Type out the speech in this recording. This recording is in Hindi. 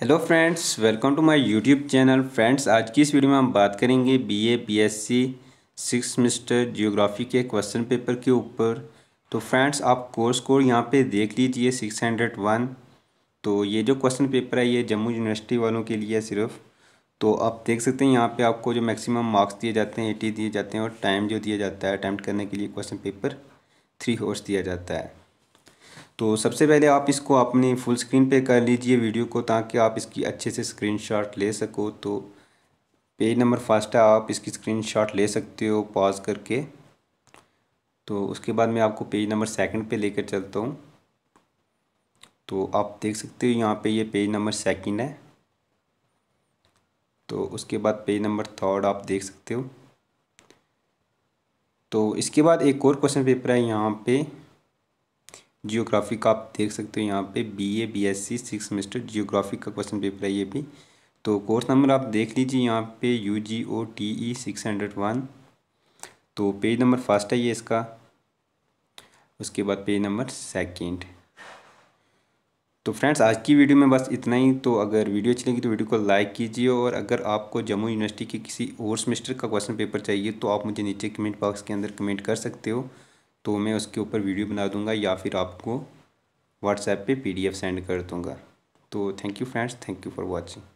hello friends welcome to my YouTube channel friends आज की इस वीडियो में हम बात करेंगे BA BSc six semester geography के क्वेश्चन पेपर के ऊपर तो फ्रेंड्स आप कोर्स कोड यहाँ पे देख लीजिए सिक्स हंड्रेड वन तो ये जो क्वेश्चन पेपर है ये जम्मू यूनिवर्सिटी वालों के लिए है सिर्फ तो आप देख सकते हैं यहाँ पर आपको जो मैक्सिमम मार्क्स दिए जाते हैं एटी दिए जाते हैं और टाइम जो दिया जाता है अटैम्प्ट करने के लिए क्वेश्चन पेपर थ्री होर्स दिया जाता है तो सबसे पहले आप इसको अपने फुल स्क्रीन पे कर लीजिए वीडियो को ताकि आप इसकी अच्छे से स्क्रीनशॉट ले सको तो पेज नंबर फर्स्ट है आप इसकी स्क्रीनशॉट ले सकते हो पॉज करके तो उसके बाद मैं आपको पेज नंबर सेकंड पे लेकर चलता हूँ तो आप देख सकते हो यहाँ पे ये पेज नंबर सेकंड है तो उसके बाद पेज नंबर थर्ड आप देख सकते हो तो इसके बाद एक और क्वेश्चन पेपर है यहाँ पे जियोग्राफी का आप देख सकते हो यहाँ पे B A B S C six semester geography का क्वेश्चन पेपर है ये भी तो कोर्स नंबर आप देख लीजिए यहाँ पे U G O T E six hundred one तो पेज नंबर फर्स्ट है ये इसका उसके बाद पेज नंबर सेकंड तो फ्रेंड्स आज की वीडियो में बस इतना ही तो अगर वीडियो अच्छी लगी तो वीडियो को लाइक कीजिए और अगर आपको जम्मू यूनिवर्सिटी के किसी और सेमेस्टर का क्वेश्चन पेपर चाहिए तो आप मुझे नीचे कमेंट बॉक्स के अंदर कमेंट कर सकते हो तो मैं उसके ऊपर वीडियो बना दूँगा या फिर आपको व्हाट्सएप पे पीडीएफ सेंड कर दूँगा तो thank you friends thank you for watching